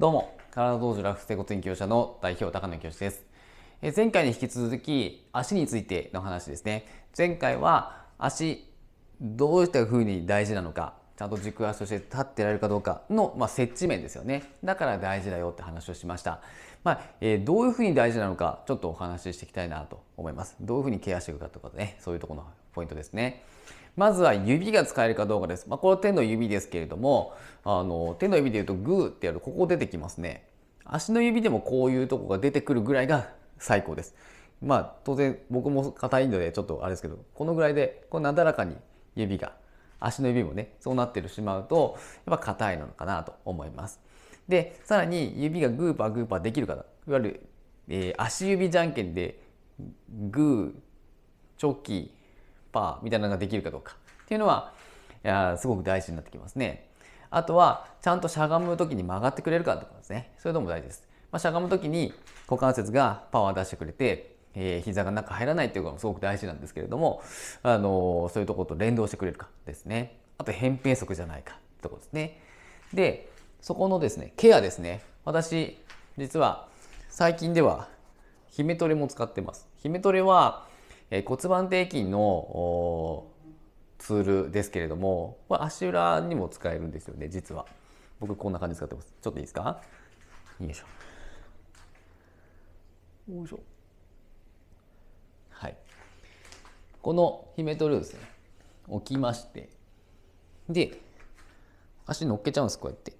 どうも、体道場ラフステコ研究者の代表、高野教師です。え前回に引き続き、足についての話ですね。前回は、足、どういった風に大事なのか、ちゃんと軸足として立ってられるかどうかの、まあ、接地面ですよね。だから大事だよって話をしました。まあ、えー、どういう風に大事なのか、ちょっとお話ししていきたいなと思います。どういう風にケアしていくかとかね、そういうところのポイントですね。まずは指が使えるかどうかです。まあ、これ手の指ですけれども、あの、手の指で言うとグーってやるとここ出てきますね。足の指でもこういうとこが出てくるぐらいが最高です。まあ、当然僕も硬いのでちょっとあれですけど、このぐらいで、こうなだらかに指が、足の指もね、そうなってしまうと、やっぱ硬いのかなと思います。で、さらに指がグーパーグーパーできる方、いわゆる、えー、足指じゃんけんでグー、チョキ、パーみたいなのができるかどうかっていうのは、いやすごく大事になってきますね。あとは、ちゃんとしゃがむ時に曲がってくれるかってことですね。それのも大事です。まあ、しゃがむ時に股関節がパワー出してくれて、えー、膝が中入らないっていうのがすごく大事なんですけれども、あのー、そういうところと連動してくれるかですね。あと、扁平足じゃないかってことですね。で、そこのですね、ケアですね。私、実は最近では、ヒメトレも使ってます。ヒメトレは、え骨盤底筋のツールですけれども、足裏にも使えるんですよね、実は。僕こんな感じ使ってます。ちょっといいですかよいしょ。よいしょ。はい。このヒメトルですね、置きまして、で、足乗っけちゃうんです、こうやって。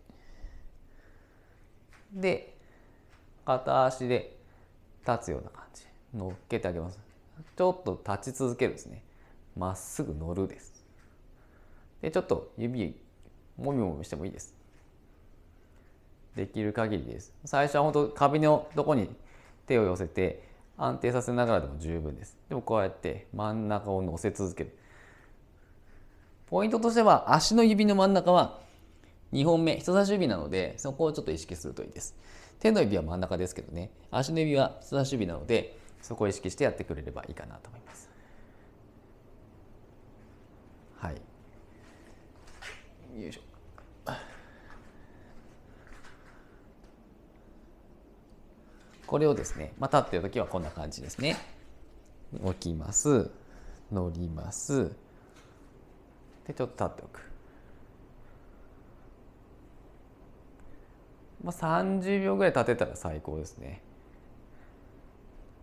で、片足で立つような感じ。乗っけてあげます。ちょっと立ち続けるですねまっすぐ乗るですでちょっと指もみもみしてもいいですできる限りです最初は本当壁のどこに手を寄せて安定させながらでも十分ですでもこうやって真ん中を乗せ続けるポイントとしては足の指の真ん中は2本目人差し指なのでそこをちょっと意識するといいです手の指は真ん中ですけどね足の指は人差し指なのでそこを意識してやってくれればいいかなと思います。はい、よいしょこれをですね、まあ、立ってる時はこんな感じですね。起きます。乗ります。で、ちょっと立っておく。まあ、30秒ぐらい立てたら最高ですね。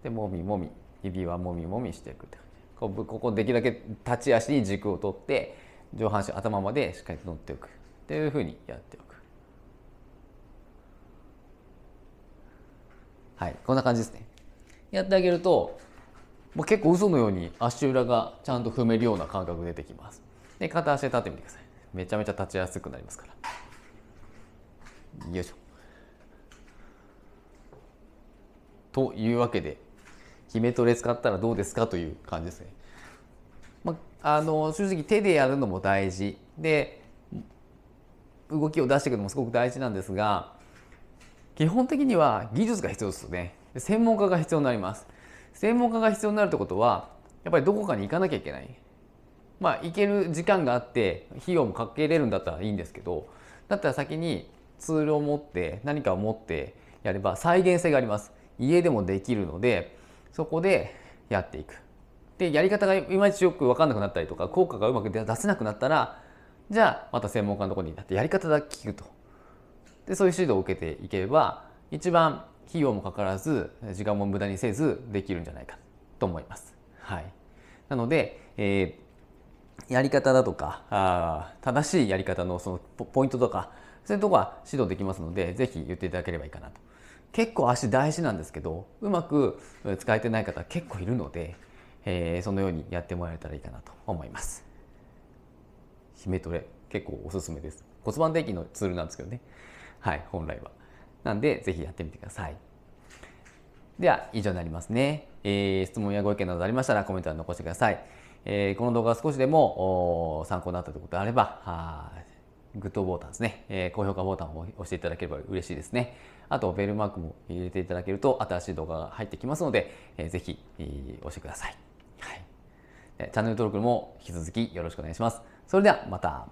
でもみもみ指はもみもみしていくって感じここできるだけ立ち足に軸を取って上半身頭までしっかり乗っておくっていうふうにやっておくはいこんな感じですねやってあげるともう結構嘘のように足裏がちゃんと踏めるような感覚出てきますで片足で立ってみてくださいめちゃめちゃ立ちやすくなりますからよいしょというわけでヒメトレ使ったらどうですかという感じですね。まあの正直手でやるのも大事で動きを出していくのもすごく大事なんですが基本的には技術が必要ですよね専門家が必要になります専門家が必要になるってことはやっぱりどこかに行かなきゃいけないまあ行ける時間があって費用もかけれるんだったらいいんですけどだったら先にツールを持って何かを持ってやれば再現性があります家でもできるのでそこでやっていく。でやり方がいまいちよく分かんなくなったりとか効果がうまく出せなくなったらじゃあまた専門家のところになってやり方だけ聞くと。でそういう指導を受けていければ一番費用もかからず時間も無駄にせずできるんじゃないかと思います。はい、なので、えー、やり方だとかあ正しいやり方のそのポイントとかそういうとこは指導できますので是非言っていただければいいかなと結構足大事なんですけどうまく使えてない方結構いるので、えー、そのようにやってもらえたらいいかなと思います姫トレ結構おすすめです骨盤底筋のツールなんですけどねはい本来はなんで是非やってみてくださいでは以上になりますね、えー、質問やご意見などありましたらコメント欄残してください、えー、この動画が少しでも参考になったということであればグッドボタンですね、えー、高評価ボタンを押していただければ嬉しいですね。あと、ベルマークも入れていただけると、新しい動画が入ってきますので、えー、ぜひ、えー、押してください。はい。チャンネル登録も引き続きよろしくお願いします。それでは、また。